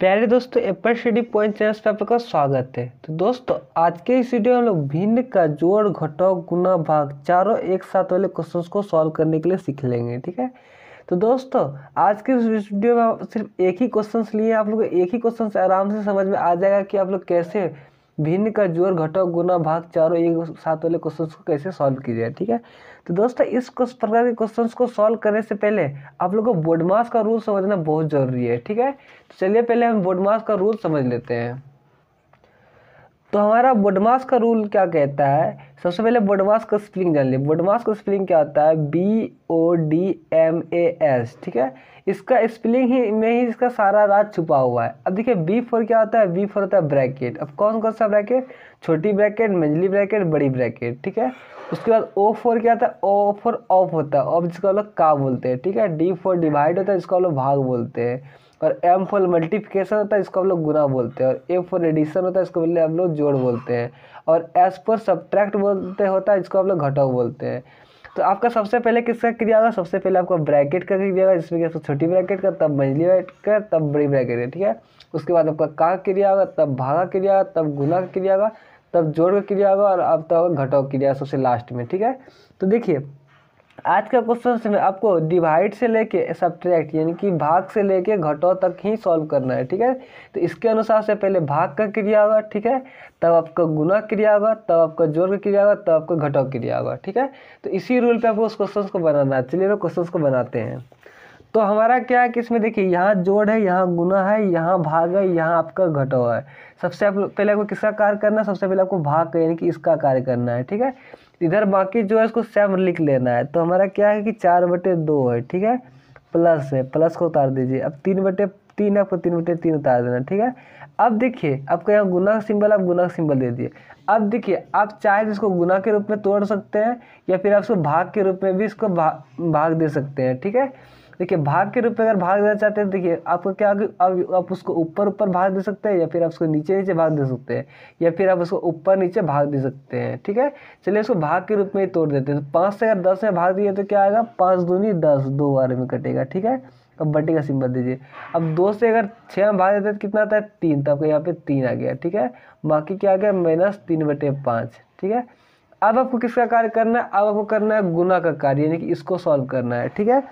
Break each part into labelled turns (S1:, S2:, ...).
S1: प्यारे दोस्तों Apple study point channel पर आपका स्वागत है तो दोस्तों आज के इस वीडियो में हम लोग भिन्न का जोड़ घटाव गुना भाग चारों एक साथ वाले क्वेश्चंस को सॉल्व करने के लिए सीख लेंगे ठीक है तो दोस्तों आज के इस वीडियो में सिर्फ एक ही क्वेश्चन लिए आप लोग एक ही क्वेश्चन आराम से समझ में आ जाएगा कि आप लोग कैसे भिन्न का जोड़ घटक गुना भाग चारों एक साथ वाले क्वेश्चन को कैसे सॉल्व किया जाए ठीक है तो दोस्तों इस प्रकार के क्वेश्चन को सॉल्व करने से पहले आप लोगों को बोडमास का रूल समझना बहुत ज़रूरी है ठीक है तो चलिए पहले हम बोडमास का रूल समझ लेते हैं तो हमारा बोडमास का रूल क्या कहता है सबसे पहले बडवास का स्प्रिंग जान लिया बडवास का स्प्रिंग क्या होता है B O D M A S ठीक है इसका स्प्लिंग ही में ही इसका सारा राज छुपा हुआ है अब देखिए बी फोर क्या होता है बी फोर होता है ब्रैकेट अब कौन कौन सा ब्रैकेट छोटी ब्रैकेट मंझली ब्रैकेट बड़ी ब्रैकेट ठीक है उसके बाद ओ फोर क्या होता है ओ फोर ऑफ होता है ऑफ जिसको हम लोग का बोलते हैं ठीक है डी फोर डिवाइड होता है जिसको हम लोग भाग बोलते हैं और एम फोर मल्टीप्लिकेशन होता है इसको हम लोग गुना बोलते हैं और ए फोर एडिशन होता है इसको बोलते हम लोग जोड़ बोलते हैं और एस फोर सब्ट्रैक्ट बोलते बोलते होता है इसको आप लोग घटाव बोलते हैं तो आपका सबसे पहले किसका क्रिया होगा सबसे पहले आपका ब्रैकेट का क्रिया होगा जिसमें क्या छोटी ब्रैकेट का तब मझली ब्रैकेट का तब बड़ी ब्रैकेट है ठीक है उसके बाद आपका का क्रिया होगा तब भागा क्रिया होगा तब गुना का क्रिया होगा तब जोड़ का क्रिया होगा और अब तो होगा घटाव क्रिया सबसे लास्ट में ठीक है तो देखिए आज का क्वेश्चन में आपको डिवाइड से लेके सब्ट्रैक्ट यानी कि भाग से लेके घटाओ तक ही सॉल्व करना है ठीक है तो इसके अनुसार से पहले भाग का क्रिया होगा ठीक है तब आपका गुना क्रिया होगा तब आपका जोर का क्रिया होगा तब आपका घटाव क्रिया होगा ठीक है तो इसी रूल पे आपको उस क्वेश्चन को बनाना है चलिए क्वेश्चन को बनाते हैं तो हमारा क्या है कि इसमें देखिए यहाँ जोड़ है यहाँ गुना है यहाँ भाग है यहाँ आपका घटाव है सबसे आप पहले आपको किसका कार्य करना है सबसे पहले आपको भाग का यानी कि इसका कार्य करना है ठीक है इधर बाकी जो है इसको सेम लिख लेना है तो हमारा क्या है कि चार बटे दो है ठीक है प्लस है प्लस को उतार दीजिए अब तीन बटे तीन आपको तीन बटे तीन उतार देना ठीक है अब देखिए आपको यहाँ गुना का सिंबल आप गुना का सिंबल दे दिए अब देखिए आप चाहे तो इसको गुना के रूप में तोड़ सकते हैं या फिर आप इसको भाग के रूप में भी इसको भाग भाग दे सकते हैं ठीक है देखिए भाग के रूप में अगर भाग देना चाहते हैं तो देखिए आपको क्या आप, आप उसको ऊपर ऊपर भाग दे सकते हैं या फिर आप उसको नीचे नीचे भाग दे सकते हैं या फिर आप उसको ऊपर नीचे भाग दे सकते हैं ठीक है चलिए इसको भाग के रूप में ही तोड़ देते हैं तो पाँच से अगर दस में भाग दिए तो क्या आएगा पाँच दूनी दस दो बार में कटेगा ठीक है अब बटे का सिंबल दीजिए अब दो से अगर छः में भाग देते हैं तो कितना आता है तीन तो आपको यहाँ पे तीन आ गया ठीक है बाकी क्या आ गया माइनस तीन बटे पाँच ठीक है अब आपको किसका कार्य करना है अब आपको करना है गुना का कार्य यानी कि इसको सॉल्व करना है ठीक है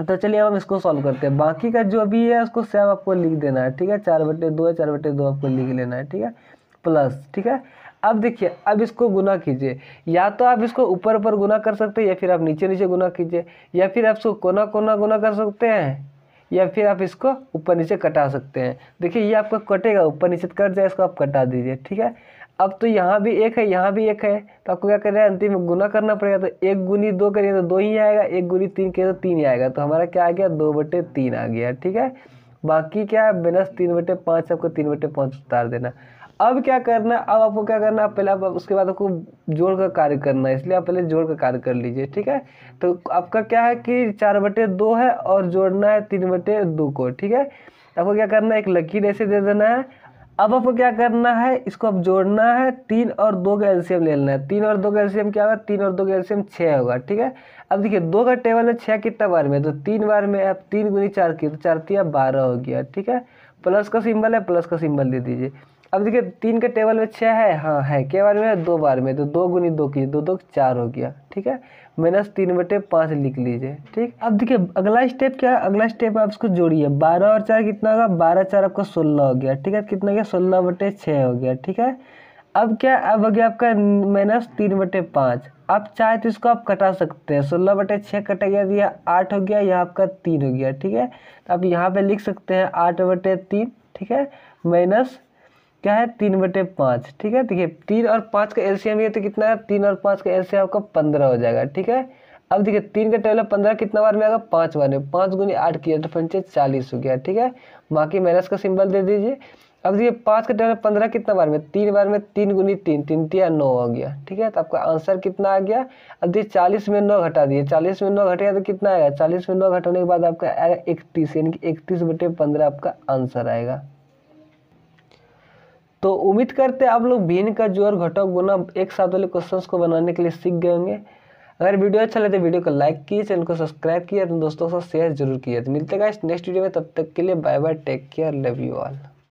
S1: तो चलिए अब हम इसको सॉल्व करते हैं बाकी का जो भी है उसको सेम आपको लिख देना है ठीक है चार बटे दो है चार बटे दो आपको लिख लेना है ठीक है प्लस ठीक है अब देखिए अब इसको गुना कीजिए या तो आप इसको ऊपर ऊपर गुना कर सकते हैं या फिर आप नीचे नीचे गुना कीजिए या फिर आप इसको कोना कोना गुना कर सकते हैं या फिर आप इसको ऊपर नीचे कटा सकते हैं देखिए ये आपका कटेगा ऊपर नीचे कट जाए इसको आप कटा दीजिए ठीक है अब तो यहाँ भी एक है यहाँ भी एक है तो आपको क्या करना है अंतिम में गुना करना पड़ेगा तो एक गुनी दो करिए तो दो ही आएगा एक गुनी तीन करिए तो तीन ही आएगा तो हमारा क्या आ गया दो बटे तीन आ गया ठीक है बाकी क्या है बिनस तीन बटे पाँच आपको तीन बटे पाँच उतार देना अब क्या करना अब आपको क्या करना पहले आप उसके बाद आपको जोड़ का कार्य करना है इसलिए आप पहले जोड़ का कार्य कर लीजिए ठीक है तो आपका क्या है कि चार बटे दो है और जोड़ना है तीन बटे दो को ठीक है आपको क्या करना है एक लकीर ऐसे दे देना है अब आपको क्या करना है इसको अब जोड़ना है तीन और दो का एल्शियम ले लेना है तीन और दो का एल्शियम क्या होगा तीन और दो का एल्शियम छः होगा ठीक है अब देखिए दो का टेबल है छः कितना बार में तो तीन बार में अब तीन गुनी चार की तो चार तीन बारह हो गया ठीक है प्लस का सिंबल है प्लस का सिंबल दे दीजिए अब देखिए तीन के टेबल में छः है हाँ है के बारे में दो बार में तो दो गुनी दो कीजिए दो दो तो चार हो गया ठीक है माइनस तीन बटे पाँच लिख लीजिए ठीक अब देखिए अगला स्टेप क्या है अगला स्टेप आप इसको जोड़िए बारह और चार कितना होगा बारह चार आपका सोलह हो गया ठीक है कितना गया सोलह बटे छः हो गया ठीक है अब क्या अब हो गया आपका माइनस तीन बटे पाँच आप चाहे तो इसको आप कटा सकते हैं सोलह बटे छः कटा गया तो यह आठ हो गया यहाँ आपका तीन हो गया ठीक है तो आप यहाँ पे लिख सकते हैं आठ बटे तीन ठीक है माइनस क्या है तीन बटे पाँच ठीक है देखिए तीन और पाँच का एलसीएम ये तो कितना है तीन और पाँच का एलसीएम आपका पंद्रह हो जाएगा ठीक है अब देखिए तीन का टेबल पंद्रह कितना बार में आएगा पाँच बार में पाँच गुनी आठ किया तो पंचे चालीस हो गया ठीक है बाकी माइनस का सिंबल दे दीजिए अब देखिए पाँच का टेबल पंद्रह कितना बार में तीन बार में तीन गुनी तीन तीन तीन नौ हो गया ठीक है तो आपका आंसर कितना आ गया अब देखिए चालीस में नौ घटा दिए चालीस में नौ घटेगा तो कितना आएगा चालीस में नौ घटाने के बाद आपका आएगा इकतीस यानी कि इकतीस बटे पंद्रह आपका आंसर आएगा तो उम्मीद करते हैं आप लोग भिन्न का जोर घटो गुना एक साथ वाले क्वेश्चन को बनाने के लिए सीख गए होंगे अगर वीडियो अच्छा लगे तो वीडियो को लाइक किए चैनल को सब्सक्राइब किया अपने दोस्तों के साथ शेयर जरूर किया तो मिलते हैं नेक्स्ट वीडियो में तब तक के लिए bye bye take care love you all